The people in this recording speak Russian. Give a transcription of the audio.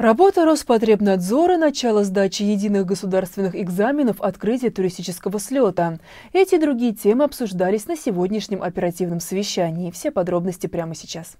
Работа Роспотребнадзора, начало сдачи единых государственных экзаменов, открытие туристического слета. Эти и другие темы обсуждались на сегодняшнем оперативном совещании. Все подробности прямо сейчас.